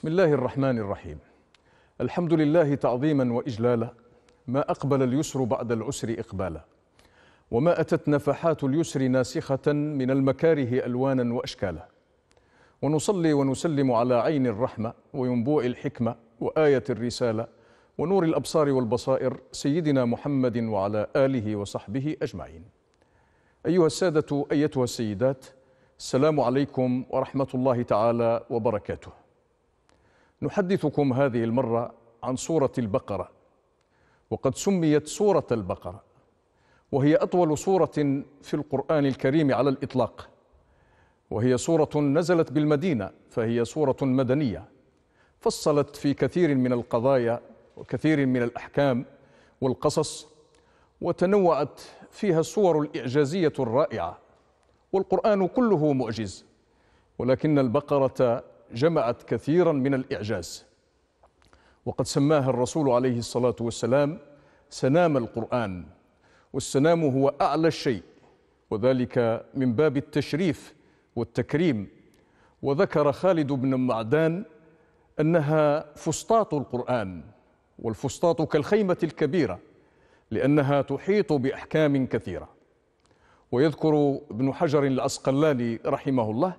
بسم الله الرحمن الرحيم الحمد لله تعظيما واجلالا ما اقبل اليسر بعد العسر اقبالا وما اتت نفحات اليسر ناسخه من المكاره الوانا واشكالا ونصلي ونسلم على عين الرحمه وينبوع الحكمه وايه الرساله ونور الابصار والبصائر سيدنا محمد وعلى اله وصحبه اجمعين ايها الساده ايتها السيدات السلام عليكم ورحمه الله تعالى وبركاته نحدثكم هذه المرة عن سورة البقرة وقد سميت سورة البقرة وهي أطول سورة في القرآن الكريم على الإطلاق وهي سورة نزلت بالمدينة فهي سورة مدنية فصلت في كثير من القضايا وكثير من الأحكام والقصص وتنوعت فيها الصور الإعجازية الرائعة والقرآن كله معجز ولكن البقرة جمعت كثيرا من الإعجاز وقد سماها الرسول عليه الصلاة والسلام سنام القرآن والسنام هو أعلى الشيء وذلك من باب التشريف والتكريم وذكر خالد بن معدان أنها فسطاط القرآن والفسطاط كالخيمة الكبيرة لأنها تحيط بأحكام كثيرة ويذكر ابن حجر العسقلاني رحمه الله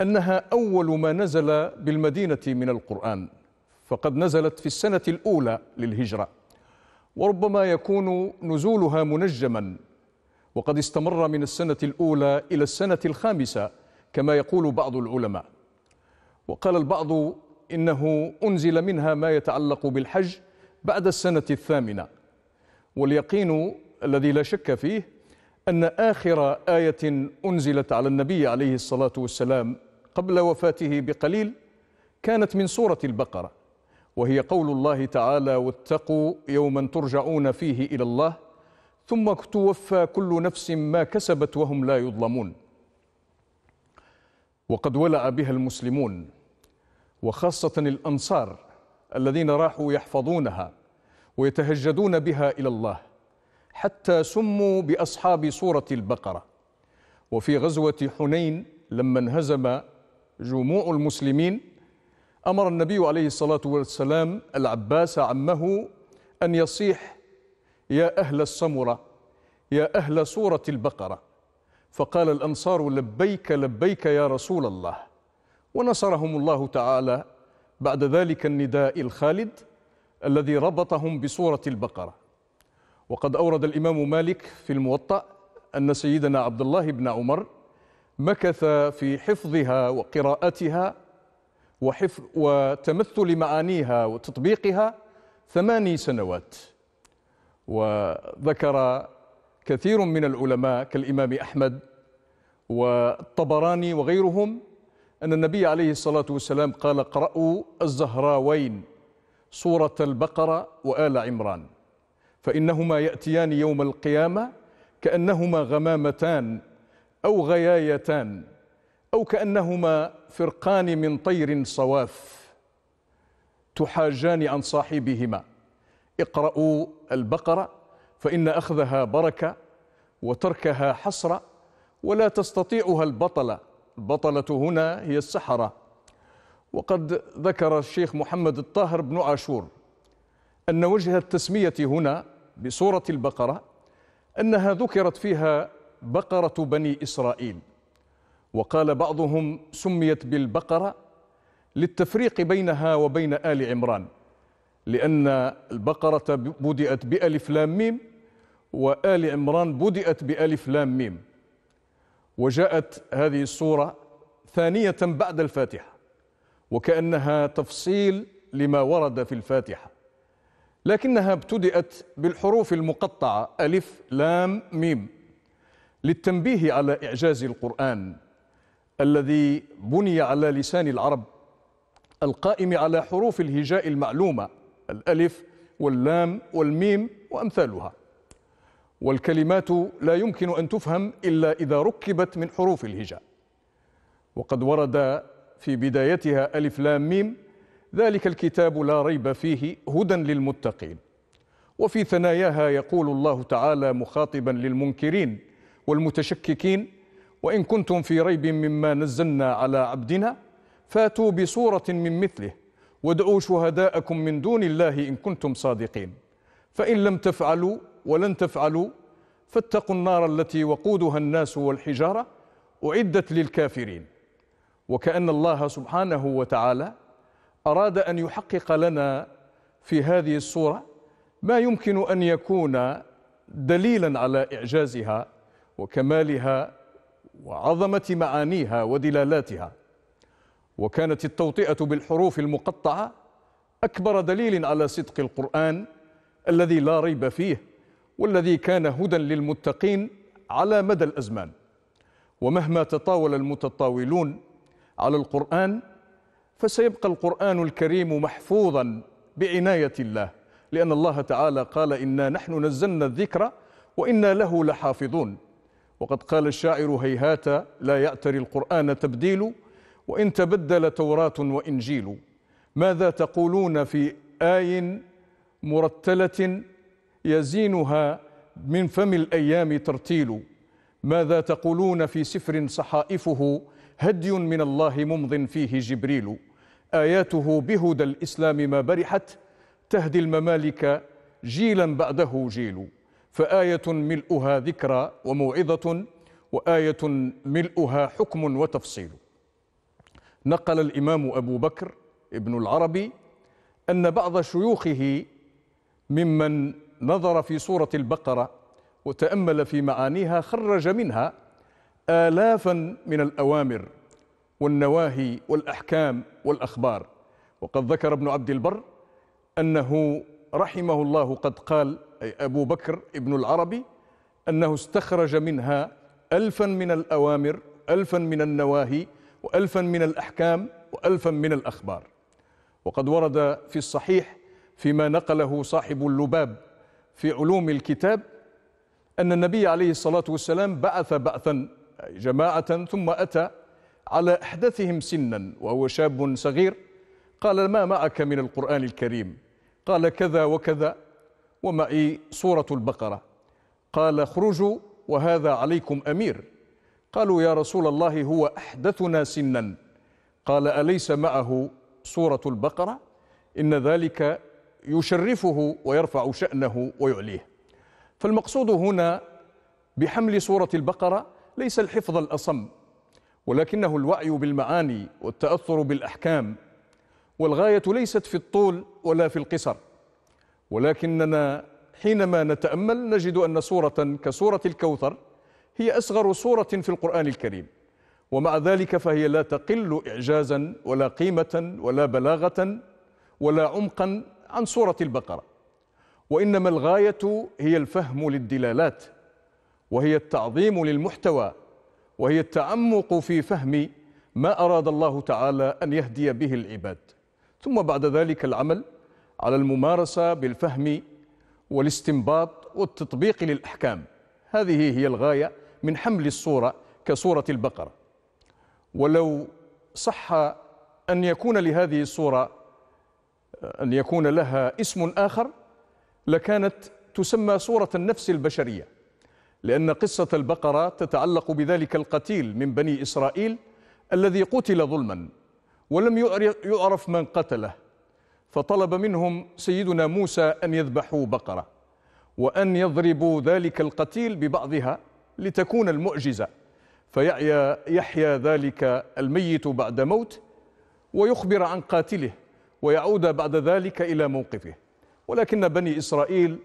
أنها أول ما نزل بالمدينة من القرآن فقد نزلت في السنة الأولى للهجرة وربما يكون نزولها منجما وقد استمر من السنة الأولى إلى السنة الخامسة كما يقول بعض العلماء وقال البعض إنه أنزل منها ما يتعلق بالحج بعد السنة الثامنة واليقين الذي لا شك فيه أن آخر آية أنزلت على النبي عليه الصلاة والسلام قبل وفاته بقليل كانت من سورة البقرة وهي قول الله تعالى واتقوا يوما ترجعون فيه إلى الله ثم توفى كل نفس ما كسبت وهم لا يظلمون وقد ولع بها المسلمون وخاصة الأنصار الذين راحوا يحفظونها ويتهجدون بها إلى الله حتى سموا بأصحاب سورة البقرة وفي غزوة حنين لما انهزم جموع المسلمين أمر النبي عليه الصلاة والسلام العباس عمه أن يصيح يا أهل السمرة يا أهل سورة البقرة فقال الأنصار لبيك لبيك يا رسول الله ونصرهم الله تعالى بعد ذلك النداء الخالد الذي ربطهم بسورة البقرة وقد أورد الإمام مالك في الموطأ أن سيدنا عبد الله بن عمر مكث في حفظها وقراءتها وحفظ وتمثل معانيها وتطبيقها ثماني سنوات وذكر كثير من العلماء كالإمام أحمد والطبراني وغيرهم أن النبي عليه الصلاة والسلام قال قرأوا الزهراوين سورة البقرة وآل عمران فإنهما يأتيان يوم القيامة كأنهما غمامتان أو غيايتان أو كأنهما فرقان من طير صواف تحاجان عن صاحبهما اقرأوا البقرة فإن أخذها بركة وتركها حسرة ولا تستطيعها البطلة البطلة هنا هي السحرة وقد ذكر الشيخ محمد الطاهر بن عاشور أن وجه التسمية هنا بسورة البقرة أنها ذكرت فيها بقرة بني إسرائيل وقال بعضهم سميت بالبقرة للتفريق بينها وبين آل عمران لأن البقرة بدأت بألف لام ميم وآل عمران بدأت بألف لام ميم وجاءت هذه الصورة ثانية بعد الفاتحة وكأنها تفصيل لما ورد في الفاتحة لكنها ابتدأت بالحروف المقطعة ألف لام ميم للتنبيه على إعجاز القرآن الذي بني على لسان العرب القائم على حروف الهجاء المعلومة الألف واللام والميم وأمثالها والكلمات لا يمكن أن تفهم إلا إذا ركبت من حروف الهجاء وقد ورد في بدايتها ألف لام ميم ذلك الكتاب لا ريب فيه هدى للمتقين وفي ثناياها يقول الله تعالى مخاطبا للمنكرين والمتشككين وإن كنتم في ريب مما نزلنا على عبدنا فاتوا بصورة من مثله وادعوا شهداءكم من دون الله إن كنتم صادقين فإن لم تفعلوا ولن تفعلوا فاتقوا النار التي وقودها الناس والحجارة أعدت للكافرين وكأن الله سبحانه وتعالى أراد أن يحقق لنا في هذه الصورة ما يمكن أن يكون دليلا على إعجازها وكمالها وعظمة معانيها ودلالاتها وكانت التوطئة بالحروف المقطعة أكبر دليل على صدق القرآن الذي لا ريب فيه والذي كان هدى للمتقين على مدى الأزمان ومهما تطاول المتطاولون على القرآن فسيبقى القرآن الكريم محفوظا بعناية الله لأن الله تعالى قال إنا نحن نزلنا الذكر وإنا له لحافظون وقد قال الشاعر هيهات لا يأتري القرآن تبديل وإن تبدل توراة وإنجيل ماذا تقولون في آي مرتلة يزينها من فم الأيام ترتيل ماذا تقولون في سفر صحائفه هدي من الله ممض فيه جبريل آياته بهدى الإسلام ما برحت تهدي الممالك جيلا بعده جيل فآية ملؤها ذكرى وموعظة وآية ملؤها حكم وتفصيل نقل الإمام أبو بكر ابن العربي أن بعض شيوخه ممن نظر في سورة البقرة وتأمل في معانيها خرج منها آلافا من الأوامر والنواهي والأحكام والأخبار وقد ذكر ابن عبد البر أنه رحمه الله قد قال أي أبو بكر ابن العربي أنه استخرج منها ألفا من الأوامر ألفا من النواهي وألفا من الأحكام وألفا من الأخبار وقد ورد في الصحيح فيما نقله صاحب اللباب في علوم الكتاب أن النبي عليه الصلاة والسلام بعث بعثا جماعة ثم أتى على أحدثهم سنا وهو شاب صغير قال ما معك من القرآن الكريم قال كذا وكذا ومعي سورة البقرة قال اخرجوا وهذا عليكم أمير قالوا يا رسول الله هو أحدثنا سنا قال أليس معه سورة البقرة إن ذلك يشرفه ويرفع شأنه ويعليه فالمقصود هنا بحمل سورة البقرة ليس الحفظ الأصم ولكنه الوعي بالمعاني والتأثر بالأحكام والغاية ليست في الطول ولا في القصر ولكننا حينما نتأمل نجد أن سورة كسورة الكوثر هي أصغر سورة في القرآن الكريم ومع ذلك فهي لا تقل إعجازا ولا قيمة ولا بلاغة ولا عمقا عن سورة البقرة وإنما الغاية هي الفهم للدلالات وهي التعظيم للمحتوى وهي التعمق في فهم ما أراد الله تعالى أن يهدي به العباد ثم بعد ذلك العمل على الممارسة بالفهم والاستنباط والتطبيق للأحكام هذه هي الغاية من حمل الصورة كصورة البقرة ولو صح أن يكون لهذه الصورة أن يكون لها اسم آخر لكانت تسمى صورة النفس البشرية لأن قصة البقرة تتعلق بذلك القتيل من بني إسرائيل الذي قتل ظلما ولم يعرف من قتله فطلب منهم سيدنا موسى أن يذبحوا بقرة وأن يضربوا ذلك القتيل ببعضها لتكون المعجزة فيحيا يحيا ذلك الميت بعد موت ويخبر عن قاتله ويعود بعد ذلك إلى موقفه ولكن بني إسرائيل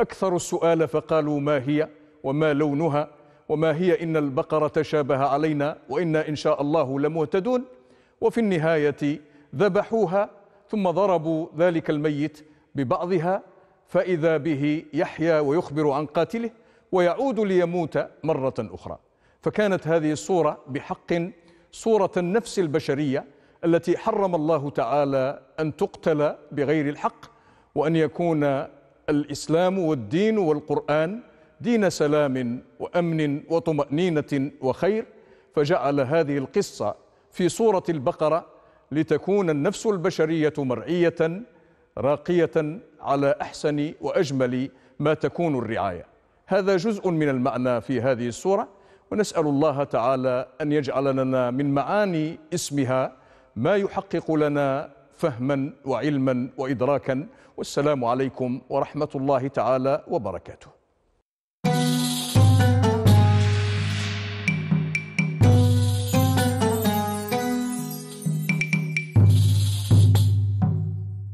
أكثر السؤال فقالوا ما هي وما لونها وما هي إن البقرة شابه علينا وإنا إن شاء الله لمهتدون وفي النهاية ذبحوها ثم ضربوا ذلك الميت ببعضها فإذا به يحيى ويخبر عن قاتله ويعود ليموت مرة أخرى فكانت هذه الصورة بحق صورة النفس البشرية التي حرم الله تعالى أن تقتل بغير الحق وأن يكون الإسلام والدين والقرآن دين سلام وأمن وطمأنينة وخير فجعل هذه القصة في سورة البقرة لتكون النفس البشرية مرعية راقية على أحسن وأجمل ما تكون الرعاية هذا جزء من المعنى في هذه السورة ونسأل الله تعالى أن يجعل لنا من معاني اسمها ما يحقق لنا فهما وعلما وإدراكا والسلام عليكم ورحمة الله تعالى وبركاته